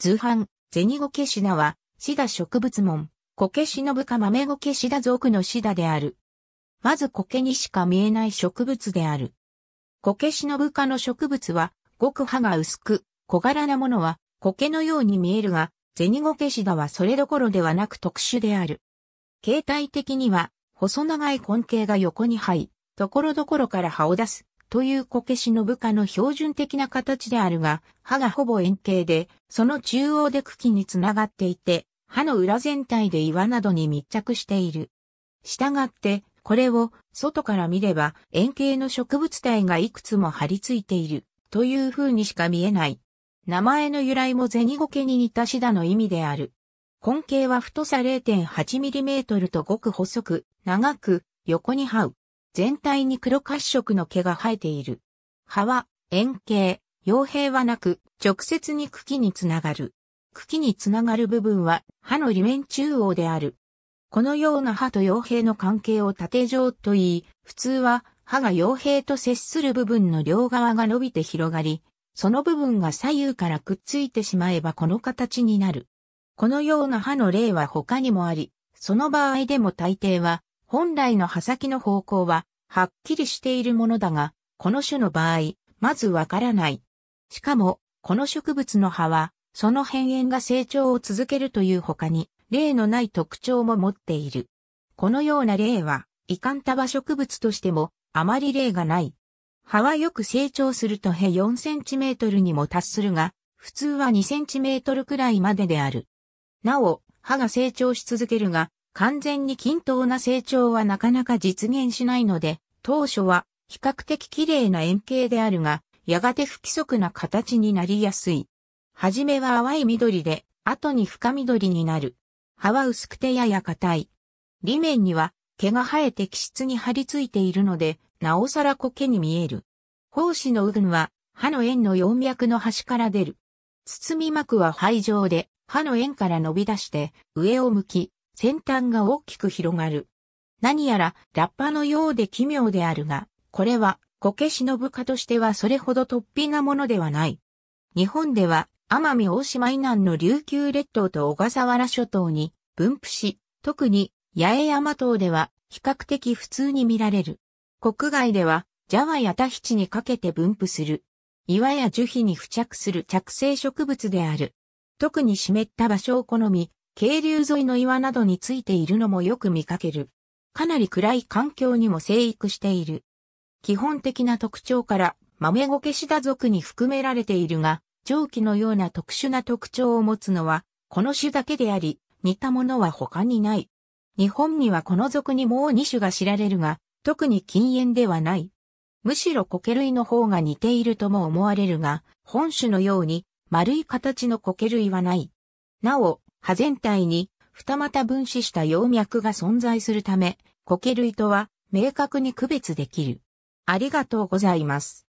図版、ニゴケシダは、シダ植物門、コケシノブカマメゴケシダ属のシダである。まずコケにしか見えない植物である。コケシノブカの植物は、ごく葉が薄く、小柄なものは、コケのように見えるが、ゼニゴケシダはそれどころではなく特殊である。形態的には、細長い根茎が横に這い、ところどころから葉を出す、というこけしの部下の標準的な形であるが、歯がほぼ円形で、その中央で茎につながっていて、歯の裏全体で岩などに密着している。したがって、これを外から見れば円形の植物体がいくつも張り付いているという風にしか見えない。名前の由来も銭ゴケに似たシダの意味である。根茎は太さ 0.8mm とごく細く、長く、横に這う。全体に黒褐色の毛が生えている。葉は円形、傭兵はなく、直接に茎につながる。茎につながる部分は歯の裏面中央である。このような歯と傭兵の関係を縦状と言い、普通は歯が傭兵と接する部分の両側が伸びて広がり、その部分が左右からくっついてしまえばこの形になる。このような歯の例は他にもあり、その場合でも大抵は本来の刃先の方向は、はっきりしているものだが、この種の場合、まずわからない。しかも、この植物の葉は、その辺縁が成長を続けるという他に、例のない特徴も持っている。このような例は、カンタバ植物としても、あまり例がない。葉はよく成長するとへ4センチメートルにも達するが、普通は2センチメートルくらいまでである。なお、葉が成長し続けるが、完全に均等な成長はなかなか実現しないので、当初は比較的綺麗な円形であるが、やがて不規則な形になりやすい。はじめは淡い緑で、後に深緑になる。葉は薄くてやや硬い。裏面には毛が生えて気質に張り付いているので、なおさら苔に見える。胞子の右群は歯の縁の葉脈の端から出る。包み膜は肺状で、歯の縁から伸び出して、上を向き、先端が大きく広がる。何やらラッパのようで奇妙であるが、これはこけしの部下としてはそれほど突飛なものではない。日本では奄美大島以南の琉球列島と小笠原諸島に分布し、特に八重山島では比較的普通に見られる。国外ではジャワやタヒチにかけて分布する。岩や樹皮に付着する着生植物である。特に湿った場所を好み、渓流沿いの岩などについているのもよく見かける。かなり暗い環境にも生育している。基本的な特徴から豆ゴケシダ属に含められているが、蒸気のような特殊な特徴を持つのは、この種だけであり、似たものは他にない。日本にはこの属にもう2種が知られるが、特に禁煙ではない。むしろ苔類の方が似ているとも思われるが、本種のように丸い形の苔類はない。なお、葉全体に二股分子した葉脈が存在するため、苔類とは明確に区別できる。ありがとうございます。